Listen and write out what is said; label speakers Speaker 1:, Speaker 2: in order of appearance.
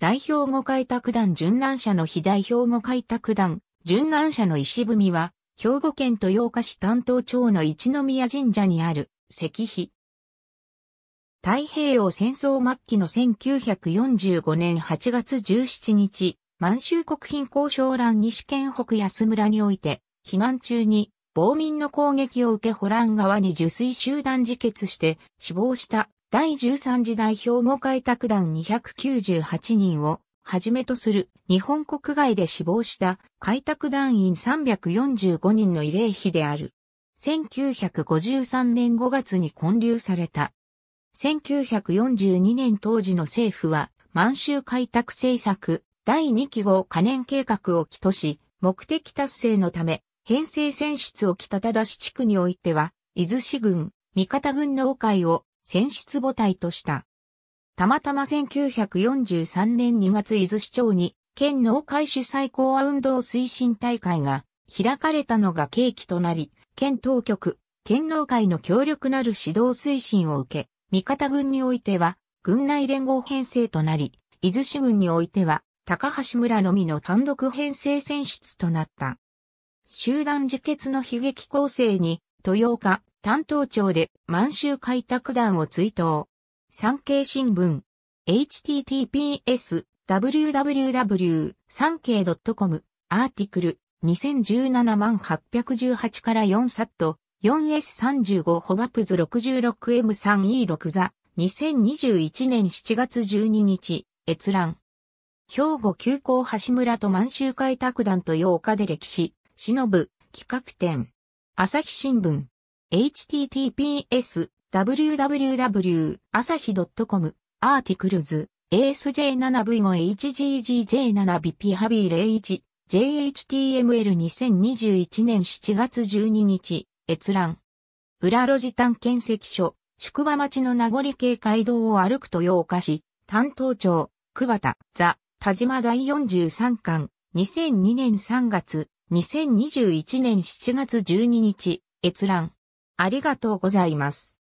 Speaker 1: 大兵庫開拓団殉南者の非大兵庫開拓団、殉南者の石踏みは、兵庫県豊岡市担当町の一宮神社にある石碑。太平洋戦争末期の1945年8月17日、満州国賓交渉欄西県北安村において、避難中に、暴民の攻撃を受けホラン側に受水集団自決して死亡した第13次代表後開拓団298人をはじめとする日本国外で死亡した開拓団員345人の慰霊碑である。1953年5月に建立された。1942年当時の政府は満州開拓政策第2期後可燃計画を起とし、目的達成のため、編成選出を北忠地区においては、伊豆市軍、三方軍の王会を選出母体とした。たまたま1943年2月伊豆市長に、県農会主催講和運動推進大会が開かれたのが契機となり、県当局、県農会の強力なる指導推進を受け、味方軍においては、軍内連合編成となり、伊豆市軍においては、高橋村のみの単独編成選出となった。集団自決の悲劇構成に、豊岡、担当庁で満州開拓団を追悼。産経新聞 https www 産経 .com アーティクル2017万818から4サット 4S35 ホバプズ 66M3E6 座2021年7月12日閲覧兵庫急行橋村と満州開拓団と8日で歴史、忍ぶ、企画展。朝日新聞。https www.asahi.com アーティクルズ ASJ7V5HGGJ7BP 01JHTML2021 年7月12日閲覧裏路地探検石書宿場町の名残系街道を歩くと洋菓子担当長久畑ザ田島第43巻2002年3月2021年7月12日閲覧ありがとうございます。